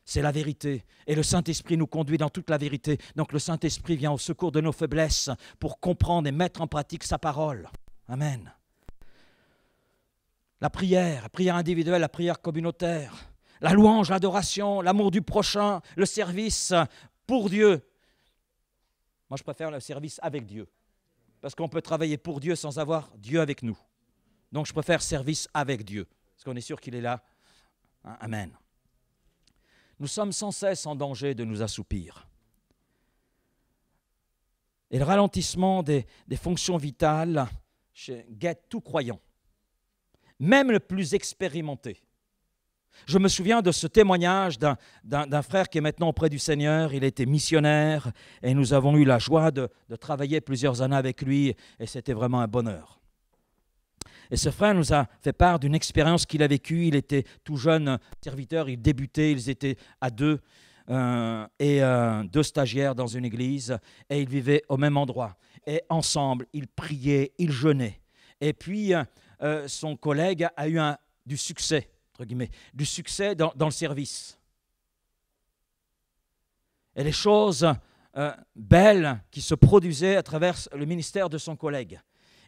C'est la vérité. Et le Saint-Esprit nous conduit dans toute la vérité. Donc le Saint-Esprit vient au secours de nos faiblesses pour comprendre et mettre en pratique sa parole. Amen. La prière, la prière individuelle, la prière communautaire, la louange, l'adoration, l'amour du prochain, le service pour Dieu. Moi, je préfère le service avec Dieu, parce qu'on peut travailler pour Dieu sans avoir Dieu avec nous. Donc, je préfère service avec Dieu, parce qu'on est sûr qu'il est là. Hein, Amen. Nous sommes sans cesse en danger de nous assoupir. Et le ralentissement des, fonctions vitales guette tout croyant même le plus expérimenté. Je me souviens de ce témoignage d'un frère qui est maintenant auprès du Seigneur. Il était missionnaire et nous avons eu la joie de, travailler plusieurs années avec lui et c'était vraiment un bonheur. Et ce frère nous a fait part d'une expérience qu'il a vécue. Il était tout jeune serviteur, il débutait, ils étaient à deux euh, et euh, deux stagiaires dans une église et ils vivaient au même endroit. Et ensemble, ils priaient, ils jeûnaient. Et puis, euh, euh, son collègue a, eu un, du succès, entre guillemets, du succès dans, le service. Et les choses euh, belles qui se produisaient à travers le ministère de son collègue.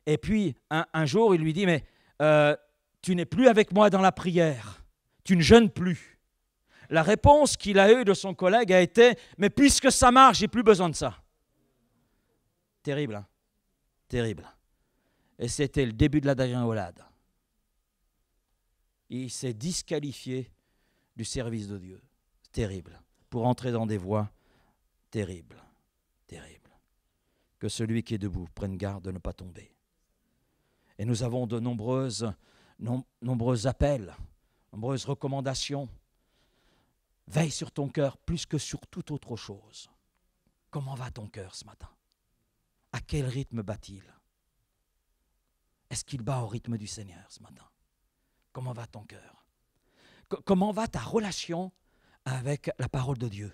Et puis, un, jour, il lui dit, mais euh, tu n'es plus avec moi dans la prière, tu ne jeûnes plus. La réponse qu'il a eue de son collègue a été, mais puisque ça marche, j'ai plus besoin de ça. Terrible, hein terrible et c'était le début de la dégringolade. Il s'est disqualifié du service de Dieu. Terrible. Pour entrer dans des voies terribles. Terribles. Que celui qui est debout prenne garde de ne pas tomber. Et nous avons de nombreuses, nombreux appels, nombreuses recommandations. Veille sur ton cœur plus que sur toute autre chose. Comment va ton cœur ce matin À quel rythme bat-il est-ce qu'il bat au rythme du Seigneur ce matin Comment va ton cœur Comment va ta relation avec la parole de Dieu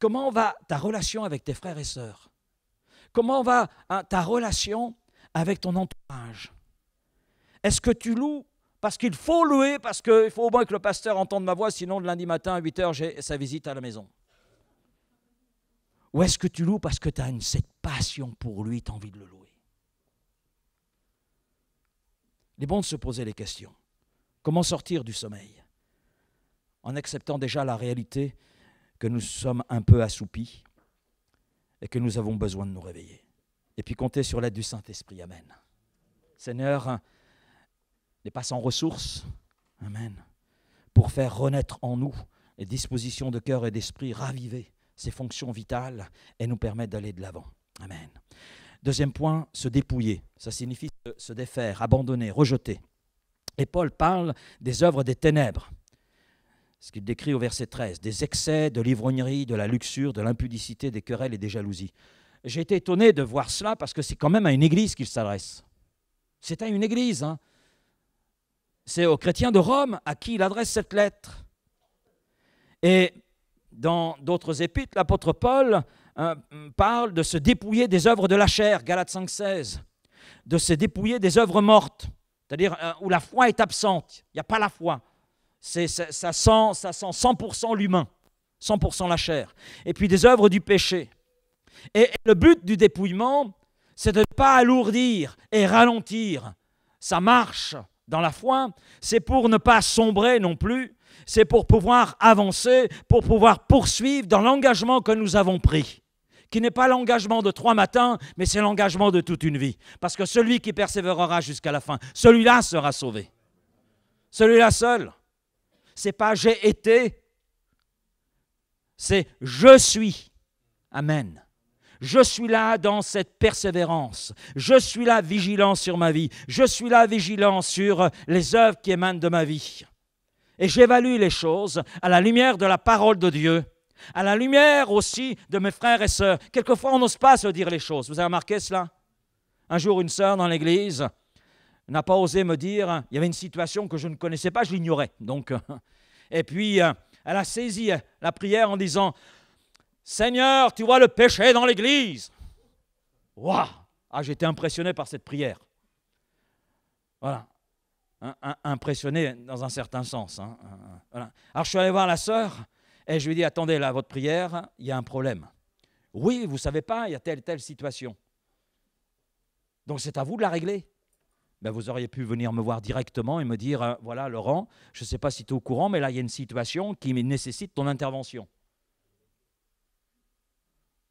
Comment va ta relation avec tes frères et sœurs Comment va hein, ta relation avec ton entourage Est-ce que tu loues parce qu'il faut louer, parce qu'il faut au moins que le pasteur entende ma voix, sinon le lundi matin à 8h, j'ai sa visite à la maison Ou est-ce que tu loues parce que tu as une, cette passion pour lui, tu as envie de le louer Il est bon de se poser les questions. Comment sortir du sommeil En acceptant déjà la réalité que nous sommes un peu assoupis et que nous avons besoin de nous réveiller. Et puis compter sur l'aide du Saint-Esprit. Amen. Seigneur, n'est pas sans ressources. Amen. Pour faire renaître en nous les dispositions de cœur et d'esprit, raviver ces fonctions vitales et nous permettre d'aller de l'avant. Amen. Deuxième point, se dépouiller. Ça signifie se défaire, abandonner, rejeter. Et Paul parle des œuvres des ténèbres, ce qu'il décrit au verset 13, des excès, de l'ivrognerie, de la luxure, de l'impudicité, des querelles et des jalousies. J'ai été étonné de voir cela parce que c'est quand même à une église qu'il s'adresse. C'est à une église. Hein. C'est aux chrétiens de Rome à qui il adresse cette lettre. Et dans d'autres épîtres, l'apôtre Paul hein, parle de se dépouiller des œuvres de la chair, Galates 5.16 de se dépouiller des œuvres mortes, c'est-à-dire euh, où la foi est absente, il n'y a pas la foi. Ça, sent, sent 100% l'humain, 100% la chair. Et puis des œuvres du péché. Et, et le but du dépouillement, c'est de ne pas alourdir et ralentir sa marche dans la foi. C'est pour ne pas sombrer non plus. C'est pour pouvoir avancer, pour pouvoir poursuivre dans l'engagement que nous avons pris qui n'est pas l'engagement de trois matins, mais c'est l'engagement de toute une vie. Parce que celui qui persévérera jusqu'à la fin, celui-là sera sauvé. Celui-là seul. C'est pas j'ai été, c'est je suis. Amen. Je suis là dans cette persévérance. Je suis là vigilant sur ma vie. Je suis là vigilant sur les œuvres qui émanent de ma vie. Et j'évalue les choses à la lumière de la parole de Dieu à la lumière aussi de mes frères et sœurs. Quelquefois, on n'ose pas se dire les choses. Vous avez remarqué cela Un jour, une sœur dans l'église n'a pas osé me dire, il y avait une situation que je ne connaissais pas, je l'ignorais. Donc, euh, et puis, euh, elle a saisi la prière en disant, Seigneur, tu vois le péché dans l'église. Waouh Ah, j'étais impressionné par cette prière. Voilà. impressionné dans un certain sens. Hein. Alors je suis allé voir la sœur et je lui dis « attendez, là, votre prière, il y a un problème. Oui, vous ne savez pas, il y a telle telle situation. Donc c'est à vous de la régler. Ben, vous auriez pu venir me voir directement et me dire, hein, voilà, Laurent, je ne sais pas si tu es au courant, mais là, il y a une situation qui nécessite ton intervention.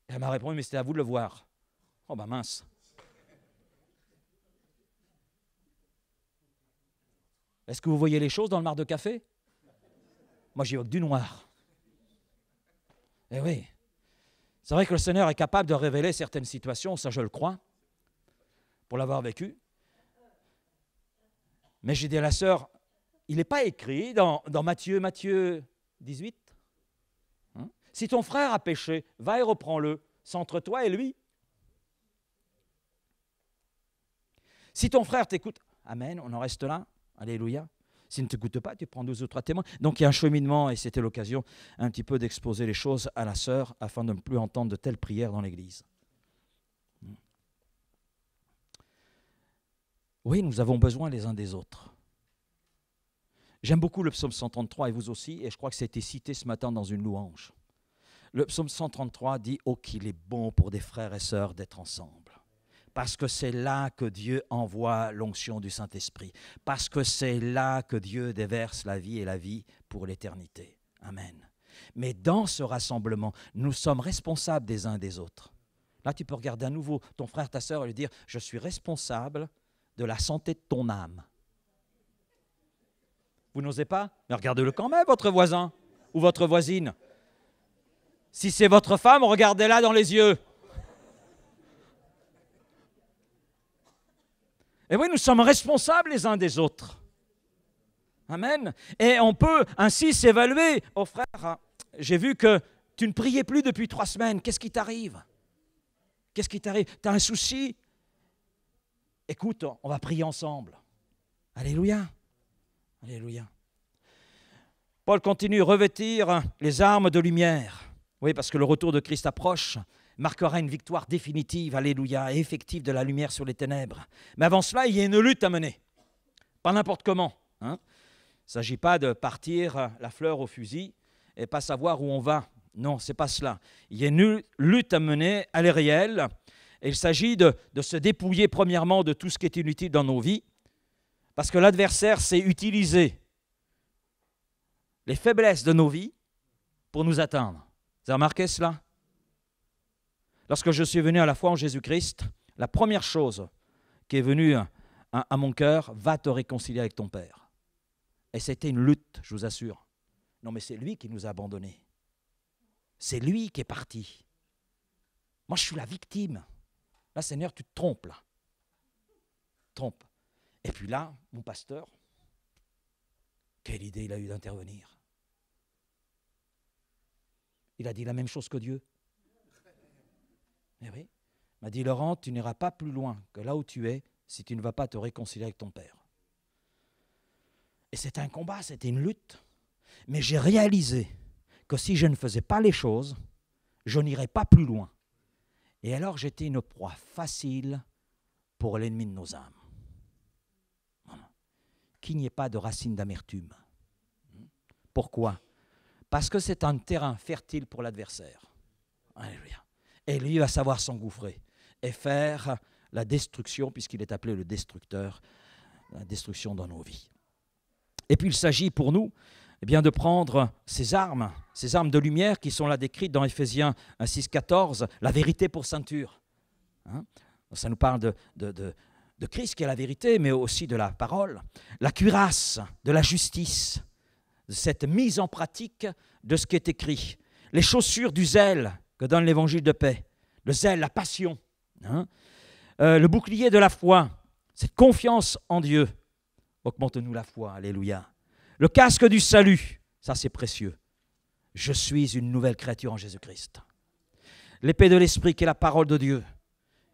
elle m'a répondu, mais c'est à vous de le voir. Oh ben mince. Est-ce que vous voyez les choses dans le mar de café Moi, j'y vois que du noir. Eh oui. C'est vrai que le Seigneur est capable de révéler certaines situations, ça je le crois, pour l'avoir vécu. Mais j'ai dit à la sœur, il n'est pas écrit dans, Matthieu, Matthieu 18. Hein? si ton frère a péché, va et reprends-le, c'est entre toi et lui. Si ton frère t'écoute, Amen, on en reste là, Alléluia. Si ne te goûte pas, tu prends deux ou trois témoins. Donc il y a un cheminement et c'était l'occasion un petit peu d'exposer les choses à la sœur afin de ne plus entendre de telles prières dans l'Église. Hmm. Oui, nous avons besoin les uns des autres. J'aime beaucoup le psaume 133 et vous aussi, et je crois que ça a été cité ce matin dans une louange. Le psaume 133 dit Oh, qu'il est bon pour des frères et sœurs d'être ensemble parce que c'est là que Dieu envoie l'onction du Saint-Esprit, parce que c'est là que Dieu déverse la vie et la vie pour l'éternité. Amen. Mais dans ce rassemblement, nous sommes responsables des uns des autres. Là, tu peux regarder à nouveau ton frère, ta sœur et lui dire, je suis responsable de la santé de ton âme. Vous n'osez pas Mais regardez-le quand même, votre voisin ou votre voisine. Si c'est votre femme, regardez-la dans les yeux. Et oui, nous sommes responsables les uns des autres. Amen. Et on peut ainsi s'évaluer. Oh frère, j'ai vu que tu ne priais plus depuis trois semaines. Qu'est-ce qui t'arrive Qu'est-ce qui t'arrive Tu as un souci Écoute, on va prier ensemble. Alléluia. Alléluia. Paul continue, revêtir les armes de lumière. Oui, parce que le retour de Christ approche marquera une victoire définitive, alléluia, et effective de la lumière sur les ténèbres. Mais avant cela, il y a une lutte à mener. Pas n'importe comment. Hein. Il ne s'agit pas de partir la fleur au fusil et pas savoir où on va. Non, c'est pas cela. Il y a une lutte à mener, elle est réelle. Et il s'agit de, de se dépouiller premièrement de tout ce qui est inutile dans nos vies, parce que l'adversaire sait utiliser les faiblesses de nos vies pour nous atteindre. Vous avez remarqué cela Lorsque je suis venu à la foi en Jésus-Christ, la première chose qui est venue hein, à, mon cœur, va te réconcilier avec ton Père. Et c'était une lutte, je vous assure. Non, mais c'est lui qui nous a abandonnés. C'est lui qui est parti. Moi, je suis la victime. Là, Seigneur, tu te trompes, là. Trompe. Et puis là, mon pasteur, quelle idée il a eu d'intervenir. Il a dit la même chose que Dieu. Eh oui. m'a dit Laurent, tu n'iras pas plus loin que là où tu es si tu ne vas pas te réconcilier avec ton père. Et c'était un combat, c'était une lutte. Mais j'ai réalisé que si je ne faisais pas les choses, je n'irais pas plus loin. Et alors j'étais une proie facile pour l'ennemi de nos âmes. Qu'il n'y ait pas de racine d'amertume. Hmm? Pourquoi Parce que c'est un terrain fertile pour l'adversaire. Alléluia. Et lui va savoir s'engouffrer et faire la destruction, puisqu'il est appelé le destructeur, la destruction dans nos vies. Et puis il s'agit pour nous eh bien, de prendre ces armes, ces armes de lumière qui sont là décrites dans Éphésiens 6, la vérité pour ceinture. Hein. Ça nous parle de, de, de Christ qui est la vérité, mais aussi de la parole, la cuirasse de la justice, cette mise en pratique de ce qui est écrit, les chaussures du zèle que donne l'évangile de paix. Le zèle, la passion, hein. euh, le bouclier de la foi, cette confiance en Dieu. Augmente-nous la foi, alléluia. Le casque du salut, ça c'est précieux. Je suis une nouvelle créature en Jésus-Christ. L'épée de l'esprit qui est la parole de Dieu.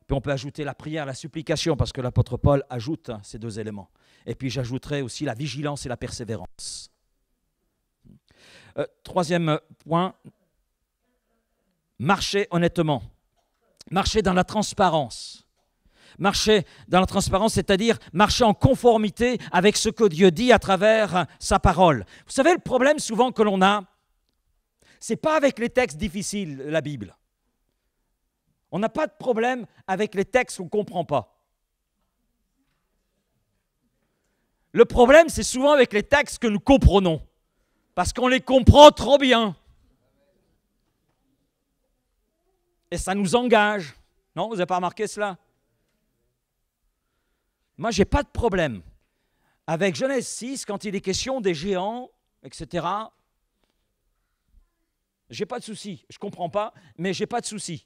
Puis on peut ajouter la prière, la supplication, parce que l'apôtre Paul ajoute hein, ces deux éléments. Et puis j'ajouterai aussi la vigilance et la persévérance. Euh, troisième point, marcher honnêtement, marcher dans la transparence. Marcher dans la transparence, c'est-à-dire marcher en conformité avec ce que Dieu dit à travers sa parole. Vous savez, le problème souvent que l'on a, c'est pas avec les textes difficiles, la Bible. On n'a pas de problème avec les textes qu'on ne comprend pas. Le problème, c'est souvent avec les textes que nous comprenons, parce qu'on les comprend trop bien. Et ça nous engage. Non, vous n'avez pas remarqué cela Moi, je n'ai pas de problème. Avec Genèse 6, quand il est question des géants, etc., j'ai pas de souci. Je ne comprends pas, mais j'ai pas de souci.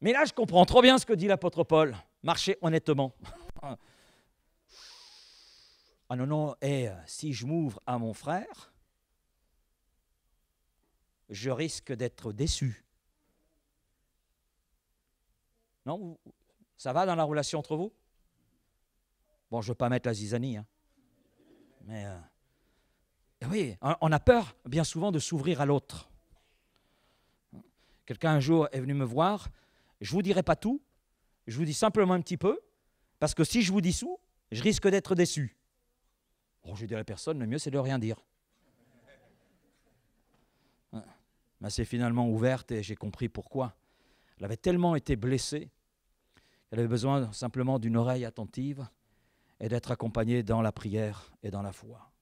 Mais là, je comprends trop bien ce que dit l'apôtre Paul. Marchez honnêtement. *laughs* Ah non, non, et eh, si je m'ouvre à mon frère, je risque d'être déçu. Non Ça va dans la relation entre vous Bon, je ne veux pas mettre la zizanie. Hein. Mais euh, eh oui, on a peur bien souvent de s'ouvrir à l'autre. Quelqu'un un jour est venu me voir. Je ne vous dirai pas tout. Je vous dis simplement un petit peu. Parce que si je vous dis tout, je risque d'être déçu. je dis à la personne, le mieux c'est de rien dire. Elle ben, s'est finalement ouverte et j'ai compris pourquoi. Elle avait tellement été blessée qu'elle avait besoin simplement d'une oreille attentive et d'être accompagnée dans la prière et dans la foi.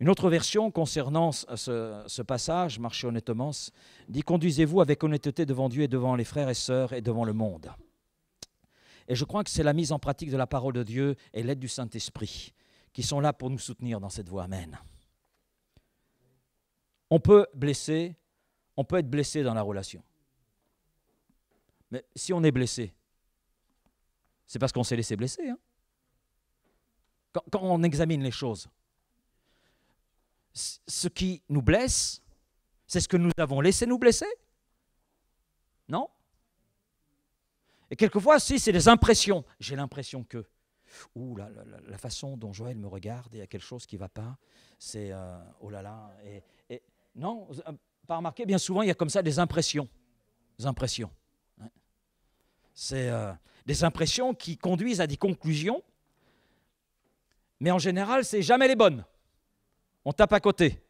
Une autre version concernant ce, passage, marché honnêtement, dit Conduisez-vous avec honnêteté devant Dieu et devant les frères et sœurs et devant le monde. Et je crois que c'est la mise en pratique de la parole de Dieu et l'aide du Saint-Esprit qui sont là pour nous soutenir dans cette voie. Amen on peut blesser, on peut être blessé dans la relation. Mais si on est blessé, c'est parce qu'on s'est laissé blesser. Hein. Quand, on examine les choses, ce qui nous blesse, c'est ce que nous avons laissé nous blesser. Non Et quelquefois, si, c'est des impressions. J'ai l'impression que. Ouh, la, façon dont Joël me regarde, il y a quelque chose qui ne va pas. C'est. Euh, oh là là. Et, non, pas remarqué, bien souvent il y a comme ça des impressions. Des impressions. Hein. C'est euh, des impressions qui conduisent à des conclusions, mais en général, c'est jamais les bonnes. On tape à côté.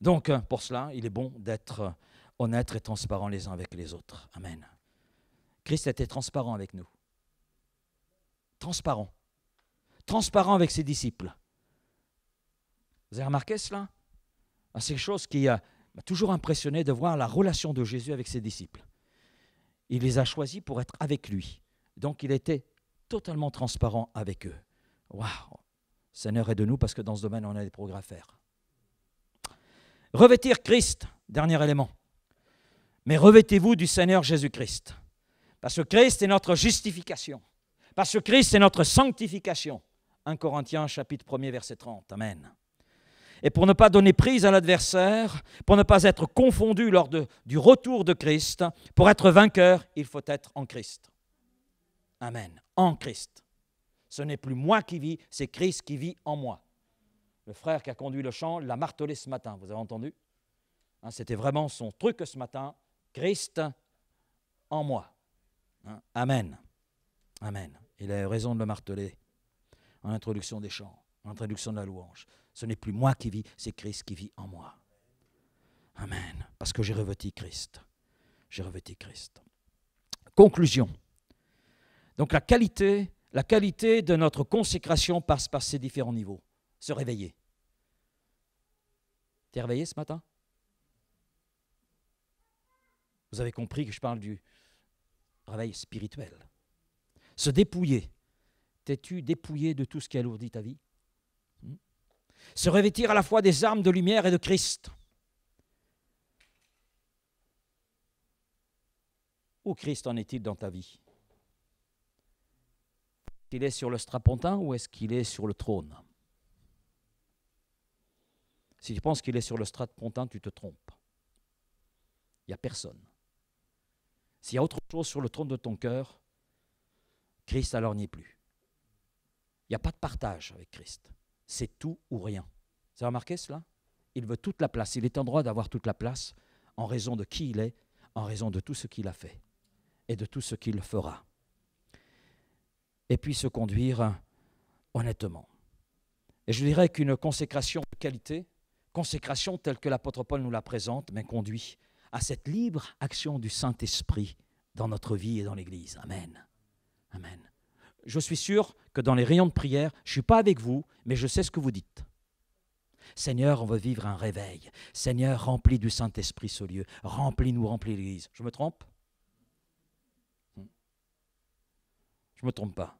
Donc, euh, pour cela, il est bon d'être euh, honnête et transparent les uns avec les autres. Amen. Christ était transparent avec nous. Transparent. Transparent avec ses disciples. Vous avez remarqué cela c'est quelque chose qui euh, m'a toujours impressionné de voir la relation de Jésus avec ses disciples. Il les a choisis pour être avec lui. Donc il était totalement transparent avec eux. Waouh Seigneur, est de nous parce que dans ce domaine, on a des progrès à faire. Revêtir Christ, dernier élément. Mais revêtez-vous du Seigneur Jésus-Christ. Parce que Christ est notre justification. Parce que Christ est notre sanctification. 1 Corinthiens chapitre 1 verset 30. Amen. Et pour ne pas donner prise à l'adversaire, pour ne pas être confondu lors du retour de Christ, pour être vainqueur, il faut être en Christ. Amen. En Christ. Ce n'est plus moi qui vis, c'est Christ qui vit en moi. Le frère qui a conduit le chant l'a martelé ce matin, vous avez entendu hein, C'était vraiment son truc ce matin. Christ en moi. Hein, amen. Amen. Il a raison de le marteler en introduction des chants, en introduction de la louange. Ce n'est plus moi qui vis, c'est Christ qui vit en moi. Amen. Parce que j'ai revêti Christ. J'ai revêti Christ. Conclusion. Donc la qualité, la qualité de notre consécration passe par ces différents niveaux. Se réveiller. T'es réveillé ce matin Vous avez compris que je parle du réveil spirituel. Se dépouiller. T'es-tu dépouillé de tout ce qui alourdit ta vie se revêtir à la fois des armes de lumière et de Christ. Où Christ en est-il dans ta vie Est-ce qu'il est sur le strapontin ou est-ce qu'il est sur le trône Si tu penses qu'il est sur le strapontin, tu te trompes. Il n'y a personne. S'il y a autre chose sur le trône de ton cœur, Christ alors n'y est plus. Il n'y a pas de partage avec Christ c'est tout ou rien. Vous avez remarqué cela Il veut toute la place. Il est en droit d'avoir toute la place en raison de qui il est, en raison de tout ce qu'il a fait et de tout ce qu'il fera. Et puis se conduire euh, honnêtement. Et je dirais qu'une consécration de qualité, consécration telle que l'apôtre Paul nous la présente, mais conduit à cette libre action du Saint-Esprit dans notre vie et dans l'Église. Amen. Amen je suis sûr que dans les rayons de prière, je ne suis pas avec vous, mais je sais ce que vous dites. Seigneur, on veut vivre un réveil. Seigneur, remplis du Saint-Esprit ce lieu. Remplis-nous, remplis l'Église. Je me trompe hmm. Je ne me trompe pas.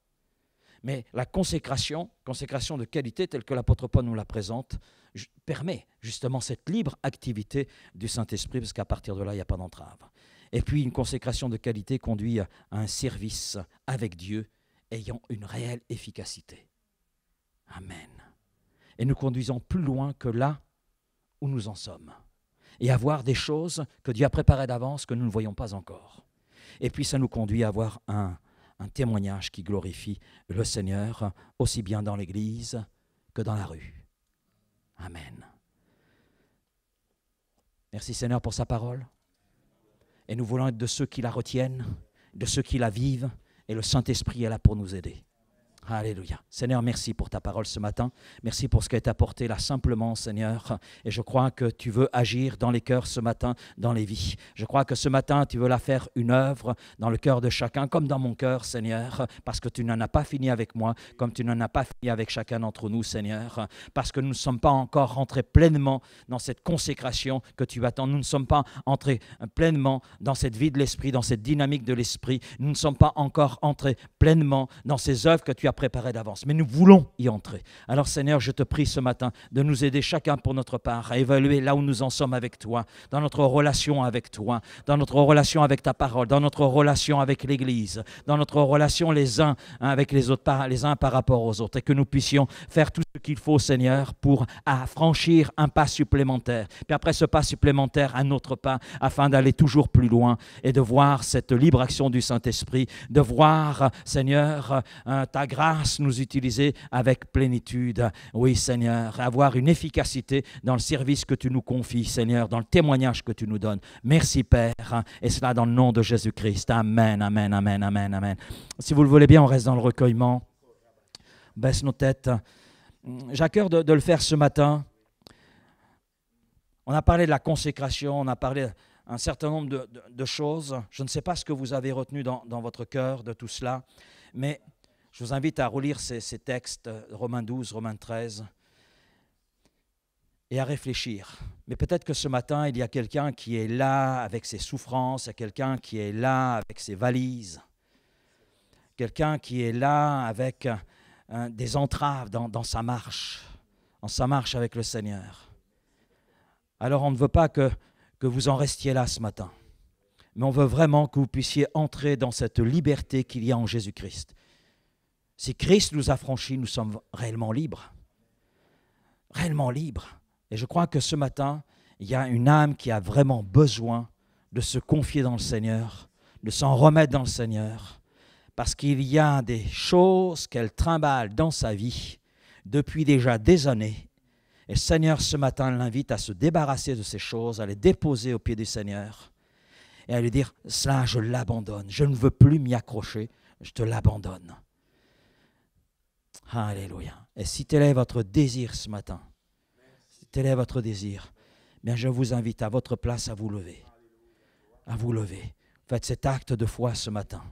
Mais la consécration, consécration de qualité telle que l'apôtre Paul nous la présente, permet justement cette libre activité du Saint-Esprit, parce qu'à partir de là, il n'y a pas d'entrave. Et puis une consécration de qualité conduit à un service avec Dieu ayant une réelle efficacité. Amen. Et nous conduisons plus loin que là où nous en sommes. Et à voir des choses que Dieu a préparées d'avance que nous ne voyons pas encore. Et puis ça nous conduit à avoir un témoignage qui glorifie le Seigneur, aussi bien dans l'Église que dans la rue. Amen. Merci Seigneur pour sa parole. Et nous voulons être de ceux qui la retiennent, de ceux qui la vivent, et le Saint-Esprit est là pour nous aider. Alléluia. Seigneur, merci pour ta parole ce matin. Merci pour ce qui est apporté là simplement, Seigneur. Et je crois que tu veux agir dans les cœurs ce matin, dans les vies. Je crois que ce matin, tu veux la faire une œuvre dans le cœur de chacun, comme dans mon cœur, Seigneur, parce que tu n'en as pas fini avec moi, comme tu n'en as pas fini avec chacun d'entre nous, Seigneur, parce que nous ne sommes pas encore rentrés pleinement dans cette consécration que tu attends. Nous ne sommes pas entrés pleinement dans cette vie de l'esprit, dans cette dynamique de l'esprit. Nous ne sommes pas encore entrés pleinement dans ces œuvres que tu as préparé d'avance, mais nous voulons y entrer. Alors Seigneur, je te prie ce matin de nous aider chacun pour notre part à évaluer là où nous en sommes avec toi, dans notre relation avec toi, dans notre relation avec ta parole, dans notre relation avec l'Église, dans notre relation les uns hein, avec les autres, les uns par rapport aux autres, et que nous puissions faire tout ce qu'il faut, Seigneur, pour franchir un pas supplémentaire. Puis après ce pas supplémentaire, un autre pas, afin d'aller toujours plus loin et de voir cette libre action du Saint-Esprit, de voir, Seigneur, hein, ta grâce Passe nous utiliser avec plénitude. Oui, Seigneur, avoir une efficacité dans le service que tu nous confies, Seigneur, dans le témoignage que tu nous donnes. Merci, Père, et cela dans le nom de Jésus-Christ. Amen, amen, amen, amen, amen. Si vous le voulez bien, on reste dans le recueillement. Baisse nos têtes. J'ai à de, de, le faire ce matin. On a parlé de la consécration, on a parlé un certain nombre de, choses. Je ne sais pas ce que vous avez retenu dans, dans votre cœur de tout cela, mais je vous invite à relire ces, textes, euh, Romains 12, Romains 13, et à réfléchir. Mais peut-être que ce matin, il y a quelqu'un qui est là avec ses souffrances, il y a quelqu'un qui est là avec ses valises, quelqu'un qui est là avec euh, des entraves dans, sa marche, en sa marche avec le Seigneur. Alors on ne veut pas que, que vous en restiez là ce matin mais on veut vraiment que vous puissiez entrer dans cette liberté qu'il y a en Jésus-Christ. Si Christ nous a franchis, nous sommes réellement libres. Réellement libres. Et je crois que ce matin, il y a une âme qui a vraiment besoin de se confier dans le Seigneur, de s'en remettre dans le Seigneur, parce qu'il y a des choses qu'elle trimballe dans sa vie depuis déjà des années. Et le Seigneur, ce matin, l'invite à se débarrasser de ces choses, à les déposer au pied du Seigneur et à lui dire, cela, je l'abandonne, je ne veux plus m'y accrocher, je te l'abandonne. Alléluia. Et si tel est votre désir ce matin, si tel est votre désir, bien je vous invite à votre place à vous lever. À vous lever. Faites cet acte de foi ce matin.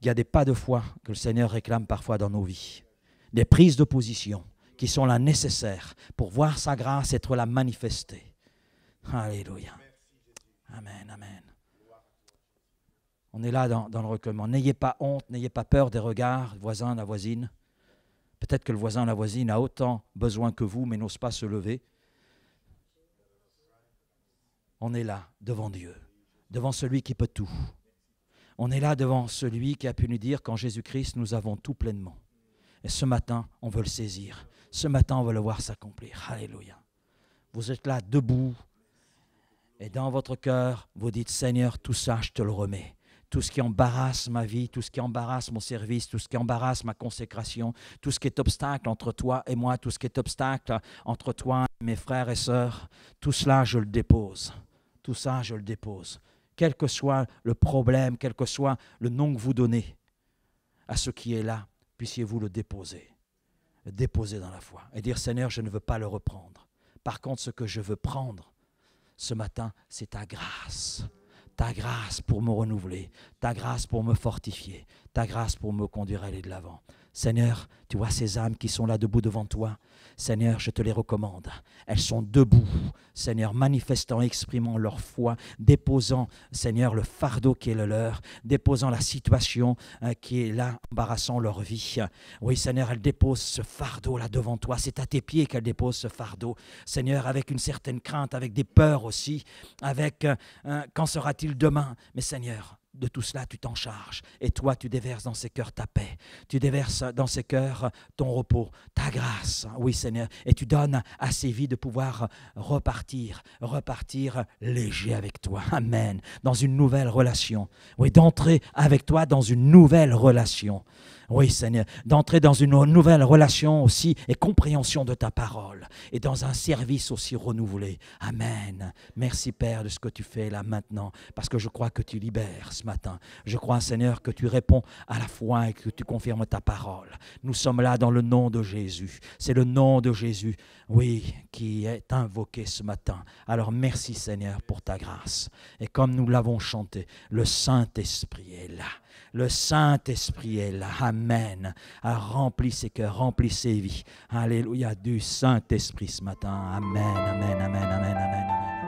Il y a des pas de foi que le Seigneur réclame parfois dans nos vies, des prises de position qui sont là nécessaires pour voir sa grâce être la manifestée. Alléluia. Amen, amen. On est là dans, dans le recueillement. N'ayez pas honte, n'ayez pas peur des regards, voisins, la voisine. Peut-être que le voisin, la voisine a autant besoin que vous, mais n'ose pas se lever. On est là devant Dieu, devant celui qui peut tout. On est là devant celui qui a pu nous dire qu'en Jésus-Christ, nous avons tout pleinement. Et ce matin, on veut le saisir. Ce matin, on veut le voir s'accomplir. Alléluia. Vous êtes là debout. Et dans votre cœur, vous dites, Seigneur, tout ça, je te le remets tout ce qui embarrasse ma vie, tout ce qui embarrasse mon service, tout ce qui embarrasse ma consécration, tout ce qui est obstacle entre toi et moi, tout ce qui est obstacle entre toi et mes frères et sœurs, tout cela je le dépose. Tout ça je le dépose. Quel que soit le problème, quel que soit le nom que vous donnez à ce qui est là, puissiez-vous le déposer. déposer dans la foi et dire Seigneur, je ne veux pas le reprendre. Par contre, ce que je veux prendre ce matin, c'est ta grâce ta grâce pour me renouveler, ta grâce pour me fortifier, ta grâce pour me conduire à aller de l'avant. Seigneur, tu vois ces âmes qui sont là debout devant toi, Seigneur, je te les recommande. Elles sont debout, Seigneur, manifestant, exprimant leur foi, déposant, Seigneur, le fardeau qui est le leur, déposant la situation euh, qui est là, embarrassant leur vie. Oui, Seigneur, elles déposent ce fardeau là devant toi. C'est à tes pieds qu'elles déposent ce fardeau. Seigneur, avec une certaine crainte, avec des peurs aussi, avec euh, euh, quand sera-t-il demain. Mais Seigneur, de tout cela, tu t'en charges. Et toi, tu déverses dans ces cœurs ta paix. Tu déverses dans ces cœurs ton repos, ta grâce. Oui, Seigneur. Et tu donnes à ces vies de pouvoir repartir, repartir léger avec toi. Amen. Dans une nouvelle relation. Oui, d'entrer avec toi dans une nouvelle relation. Oui, Seigneur, d'entrer dans une nouvelle relation aussi et compréhension de ta parole et dans un service aussi renouvelé. Amen. Merci Père de ce que tu fais là maintenant parce que je crois que tu libères ce matin. Je crois, Seigneur, que tu réponds à la foi et que tu confirmes ta parole. Nous sommes là dans le nom de Jésus. C'est le nom de Jésus, oui, qui est invoqué ce matin. Alors merci Seigneur pour ta grâce. Et comme nous l'avons chanté, le Saint-Esprit est là. Le Saint-Esprit est là. Amen. rempli ses cœurs, remplis ses vies. Alléluia du Saint-Esprit ce matin. Amen, amen, amen, amen, amen, amen.